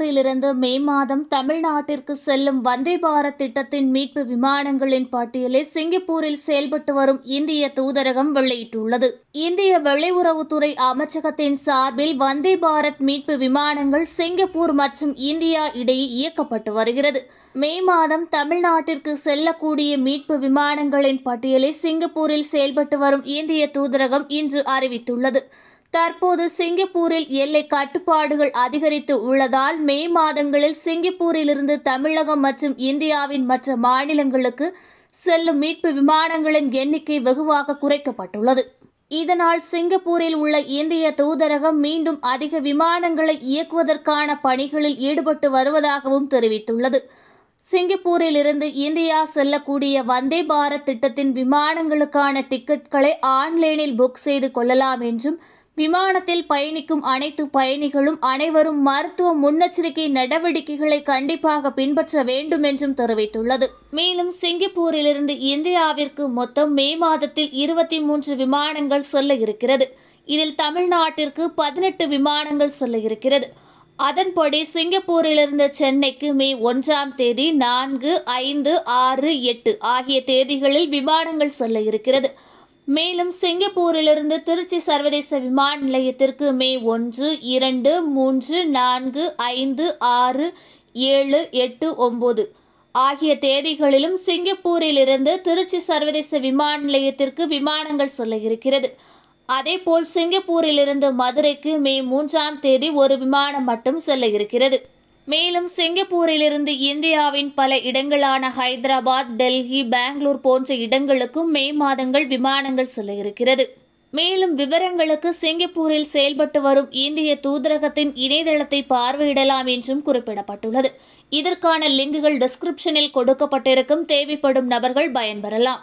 மங்களூரிலிருந்து மே மாதம் தமிழ்நாட்டிற்கு செல்லும் வந்தே பாரத் திட்டத்தின் மீட்பு விமானங்களின் பட்டியலை சிங்கப்பூரில் செயல்பட்டு வரும் இந்திய தூதரகம் வெளியிட்டுள்ளது இந்திய வெளியுறவுத்துறை அமைச்சகத்தின் சார்பில் வந்தே பாரத் மீட்பு விமானங்கள் சிங்கப்பூர் மற்றும் இந்தியா இடையே இயக்கப்பட்டு வருகிறது மே மாதம் தமிழ்நாட்டிற்கு செல்லக்கூடிய மீட்பு விமானங்களின் பட்டியலை சிங்கப்பூரில் செயல்பட்டு வரும் இந்திய தூதரகம் இன்று அறிவித்துள்ளது தற்போது சிங்கப்பூரில் எல்லை கட்டுப்பாடுகள் அதிகரித்து உள்ளதால் மே மாதங்களில் சிங்கப்பூரிலிருந்து தமிழகம் மற்றும் இந்தியாவின் மற்ற மாநிலங்களுக்கு செல்லும் மீட்பு விமானங்களின் எண்ணிக்கை வெகுவாக குறைக்கப்பட்டுள்ளது இதனால் சிங்கப்பூரில் உள்ள இந்திய தூதரகம் மீண்டும் அதிக விமானங்களை இயக்குவதற்கான பணிகளில் ஈடுபட்டு வருவதாகவும் தெரிவித்துள்ளது சிங்கப்பூரிலிருந்து இந்தியா செல்லக்கூடிய வந்தே பாரத் திட்டத்தின் விமானங்களுக்கான டிக்கெட்களை ஆன்லைனில் புக் செய்து கொள்ளலாம் என்றும் விமானத்தில் பயணிக்கும் அனைத்து பயணிகளும் அனைவரும் மருத்துவ முன்னெச்சரிக்கை நடவடிக்கைகளை கண்டிப்பாக பின்பற்ற வேண்டும் என்றும் தெரிவித்துள்ளது மேலும் சிங்கப்பூரிலிருந்து இந்தியாவிற்கு மொத்தம் மே மாதத்தில் இருபத்தி மூன்று விமானங்கள் செல்ல இருக்கிறது இதில் தமிழ்நாட்டிற்கு பதினெட்டு விமானங்கள் செல்ல இருக்கிறது அதன்படி சிங்கப்பூரிலிருந்து சென்னைக்கு மே ஒன்றாம் தேதி நான்கு ஐந்து ஆறு எட்டு ஆகிய தேதிகளில் விமானங்கள் செல்ல இருக்கிறது மேலும் சிங்கப்பூரிலிருந்து திருச்சி சர்வதேச விமான நிலையத்திற்கு மே ஒன்று இரண்டு மூன்று நான்கு ஐந்து ஆறு ஏழு எட்டு ஒம்பது ஆகிய தேதிகளிலும் சிங்கப்பூரிலிருந்து திருச்சி சர்வதேச விமான நிலையத்திற்கு விமானங்கள் செல்ல இருக்கிறது அதேபோல் சிங்கப்பூரிலிருந்து மதுரைக்கு மே மூன்றாம் தேதி ஒரு விமானம் மட்டும் செல்ல இருக்கிறது மேலும் சிங்கப்பூரிலிருந்து இந்தியாவின் பல இடங்களான ஹைதராபாத் டெல்லி பெங்களூர் போன்ற இடங்களுக்கும் மே மாதங்கள் விமானங்கள் செல்ல இருக்கிறது மேலும் விவரங்களுக்கு சிங்கப்பூரில் செயல்பட்டு வரும் இந்திய தூதரகத்தின் இணையதளத்தை பார்வையிடலாம் என்றும் குறிப்பிடப்பட்டுள்ளது இதற்கான லிங்குகள் டிஸ்கிரிப்ஷனில் கொடுக்கப்பட்டிருக்கும் தேவைப்படும் நபர்கள் பயன்பெறலாம்